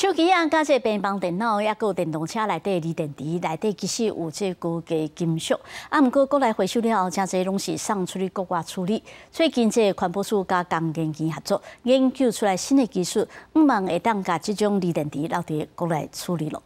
手机啊，加这平板电脑，也有电动车内底锂电池内底，其实有这高价金属。啊，不过国内回收了后，将这拢是送出去国外处理。最近，这环保署甲工业机合作，研究出来新的技术，毋们会当甲这种锂电池留伫国内处理了。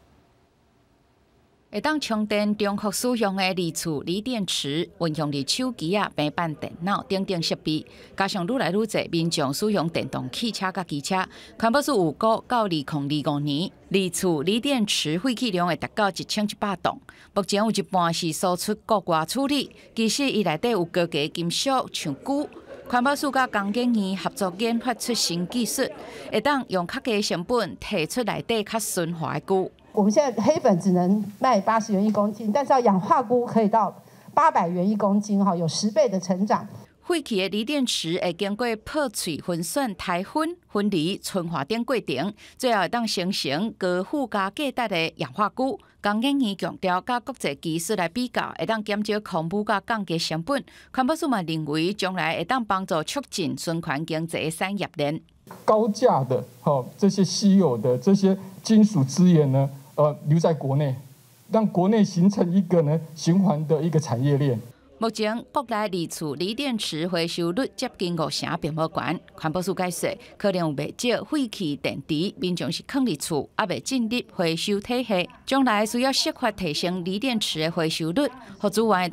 会当充电，中国使用诶锂储锂电池，运用伫手机啊、平板电脑、等等设备，加上愈来愈侪民众使用电动汽车甲机车，环保数五国到二零二五年，锂储锂电池废气量会达到一千一百吨。目前有一半是输出国外处理，其实伊内底有高价金属像钴。环保署甲江建院合作研发出新技术，会当用较低成本提出内底较循的钴。我们现在黑粉只能卖八十元一公斤，但是要氧化钴可以到八百元一公斤，哈，有十倍的成长。废弃的锂电池会经过破碎、混酸、台分、分离、纯化等过程，最后会当形成个附加价的氧化钴。工业界强调，加国际技术来比较，会当减少成本，加降低成本。康博士嘛认为，将来会当帮助促进循环经济的产业链。高价的，哈，这些稀有的这些金属资源呢？呃，留在国内，让国内形成一个呢循环的一个产业链。目前国内锂储锂电池回收率接近五成，并不悬。环保署解释，可能有未少废弃电池，并竟是坑里储，也未进入回收体系。将来需要设法提升锂电池的回收率，或做为当。